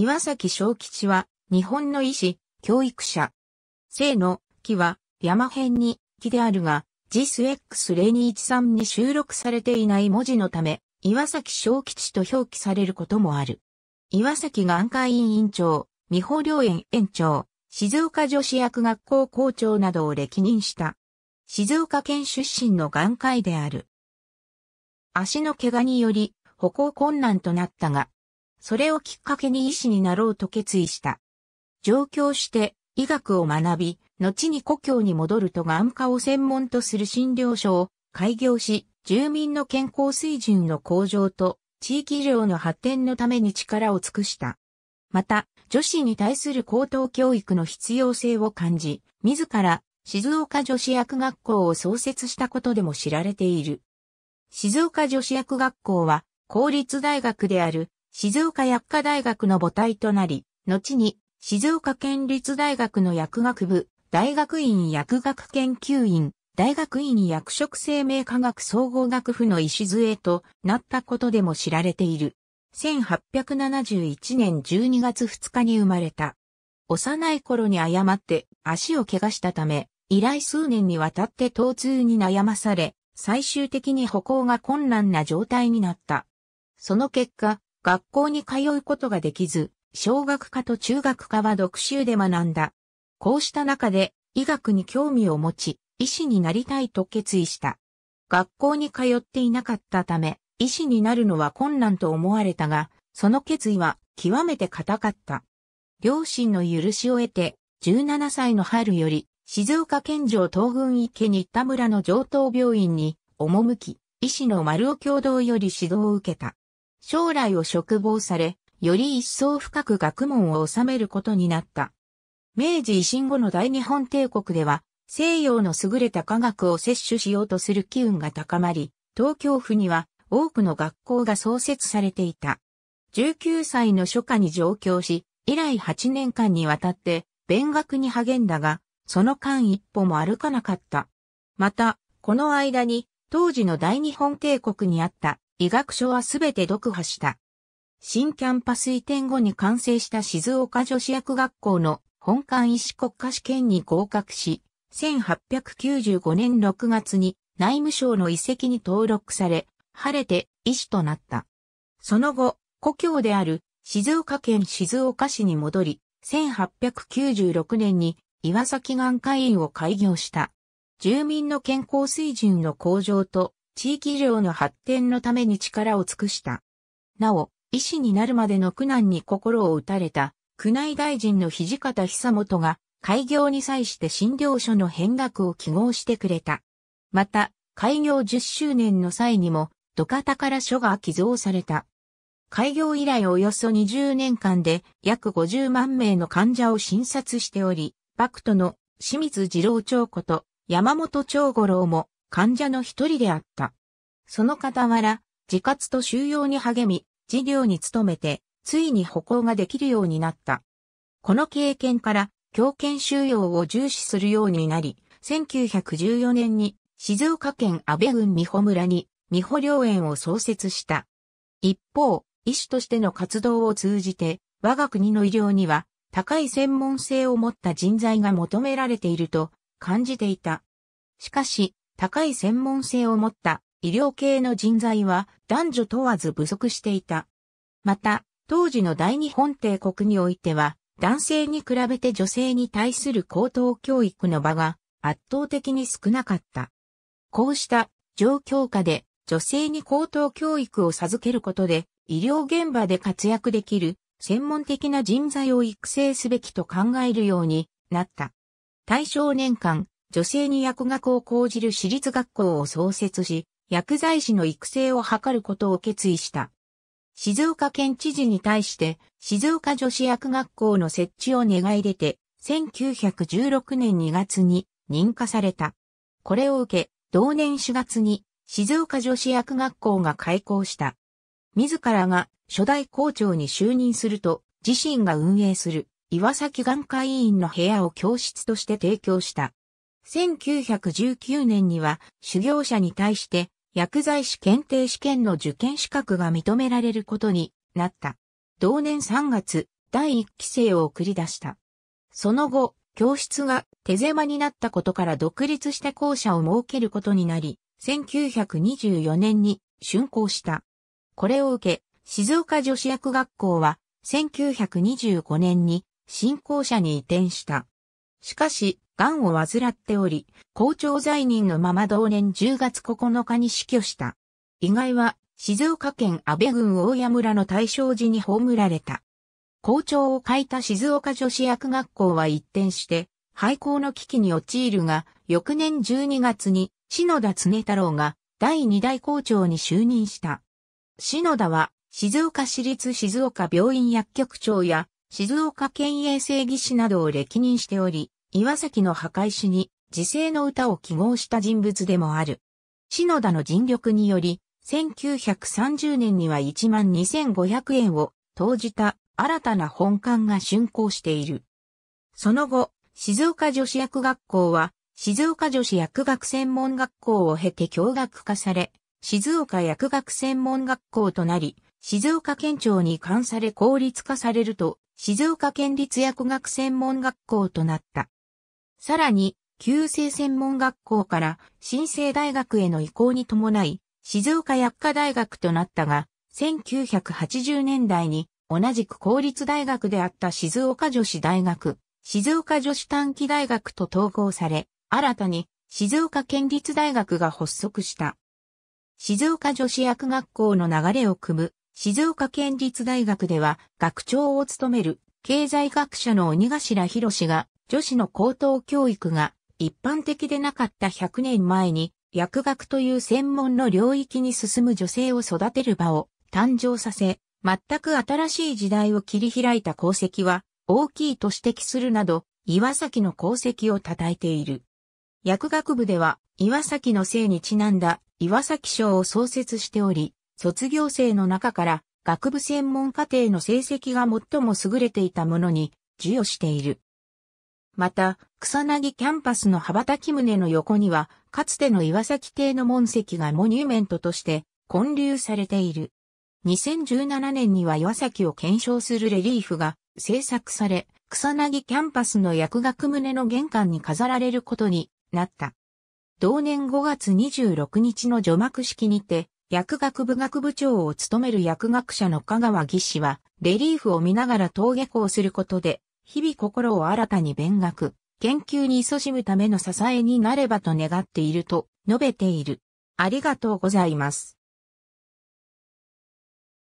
岩崎小吉は、日本の医師、教育者。生の木は、山辺に木であるが、ジス x 0 2 1 3に収録されていない文字のため、岩崎小吉と表記されることもある。岩崎眼科医院長、美保良園園長、静岡女子薬学校校長などを歴任した。静岡県出身の眼科医である。足の怪我により歩行困難となったが、それをきっかけに医師になろうと決意した。上京して医学を学び、後に故郷に戻るとがん化を専門とする診療所を開業し、住民の健康水準の向上と地域医療の発展のために力を尽くした。また、女子に対する高等教育の必要性を感じ、自ら静岡女子薬学校を創設したことでも知られている。静岡女子薬学校は、公立大学である静岡薬科大学の母体となり、後に静岡県立大学の薬学部、大学院薬学研究院、大学院薬食生命科学総合学府の礎となったことでも知られている。1871年12月2日に生まれた。幼い頃に誤って足を怪我したため、以来数年にわたって疼痛に悩まされ、最終的に歩行が困難な状態になった。その結果、学校に通うことができず、小学科と中学科は独習で学んだ。こうした中で医学に興味を持ち、医師になりたいと決意した。学校に通っていなかったため、医師になるのは困難と思われたが、その決意は極めて固かった。両親の許しを得て、17歳の春より、静岡県城東軍池新田村の上東病院に、赴き、医師の丸尾共同より指導を受けた。将来を嘱望され、より一層深く学問を収めることになった。明治維新後の大日本帝国では、西洋の優れた科学を摂取しようとする機運が高まり、東京府には多くの学校が創設されていた。19歳の初夏に上京し、以来8年間にわたって勉学に励んだが、その間一歩も歩かなかった。また、この間に当時の大日本帝国にあった医学書はすべて読破した。新キャンパス移転後に完成した静岡女子薬学校の本館医師国家試験に合格し、1895年6月に内務省の遺跡に登録され、晴れて医師となった。その後、故郷である静岡県静岡市に戻り、1896年に岩崎眼科医院を開業した。住民の健康水準の向上と地域医療の発展のために力を尽くした。なお、医師になるまでの苦難に心を打たれた、宮内大臣の土方久元が、開業に際して診療所の変額を記号してくれた。また、開業10周年の際にも、土方から書が寄贈された。開業以来およそ20年間で約50万名の患者を診察しており、バクトの清水次郎長子と山本長五郎も患者の一人であった。その傍ら、自活と収容に励み、事業に努めて、ついに歩行ができるようになった。この経験から、強権収容を重視するようになり、1914年に静岡県安倍郡美穂村に美穂良園を創設した。一方、医師としての活動を通じて、我が国の医療には高い専門性を持った人材が求められていると感じていた。しかし、高い専門性を持った医療系の人材は男女問わず不足していた。また、当時の大日本帝国においては、男性に比べて女性に対する高等教育の場が圧倒的に少なかった。こうした状況下で女性に高等教育を授けることで医療現場で活躍できる専門的な人材を育成すべきと考えるようになった。対象年間、女性に薬学を講じる私立学校を創設し、薬剤師の育成を図ることを決意した。静岡県知事に対して、静岡女子薬学校の設置を願い出て、1916年2月に認可された。これを受け、同年4月に静岡女子薬学校が開校した。自らが初代校長に就任すると、自身が運営する岩崎眼科医院の部屋を教室として提供した。1919年には修行者に対して薬剤師検定試験の受験資格が認められることになった。同年3月、第1期生を送り出した。その後、教室が手狭になったことから独立して校舎を設けることになり、1924年に竣工した。これを受け、静岡女子薬学校は1925年に新校舎に移転した。しかし、癌を患っており、校長在任のまま同年10月9日に死去した。遺骸は、静岡県安倍郡大谷村の大正寺に葬られた。校長を欠いた静岡女子薬学校は一転して、廃校の危機に陥るが、翌年12月に、篠田常太郎が、第2代校長に就任した。篠田は、静岡市立静岡病院薬局長や、静岡県衛生技師などを歴任しており、岩崎の墓石に自世の歌を記号した人物でもある。篠田の尽力により、1930年には1万2500円を投じた新たな本館が竣工している。その後、静岡女子薬学校は、静岡女子薬学専門学校を経て教学化され、静岡薬学専門学校となり、静岡県庁に関され公立化されると、静岡県立薬学専門学校となった。さらに、旧制専門学校から新生大学への移行に伴い、静岡薬科大学となったが、1980年代に同じく公立大学であった静岡女子大学、静岡女子短期大学と統合され、新たに静岡県立大学が発足した。静岡女子薬学校の流れを組む静岡県立大学では学長を務める経済学者の鬼頭博が女子の高等教育が一般的でなかった100年前に、薬学という専門の領域に進む女性を育てる場を誕生させ、全く新しい時代を切り開いた功績は大きいと指摘するなど、岩崎の功績を称えている。薬学部では、岩崎の姓にちなんだ岩崎賞を創設しており、卒業生の中から学部専門課程の成績が最も優れていたものに授与している。また、草薙キャンパスの羽ばたき胸の横には、かつての岩崎邸の門跡がモニュメントとして建立されている。2017年には岩崎を検証するレリーフが制作され、草薙キャンパスの薬学胸の玄関に飾られることになった。同年5月26日の除幕式にて、薬学部学部長を務める薬学者の香川義氏は、レリーフを見ながら登下校することで、日々心を新たに勉学、研究に勤しむための支えになればと願っていると述べている。ありがとうございます。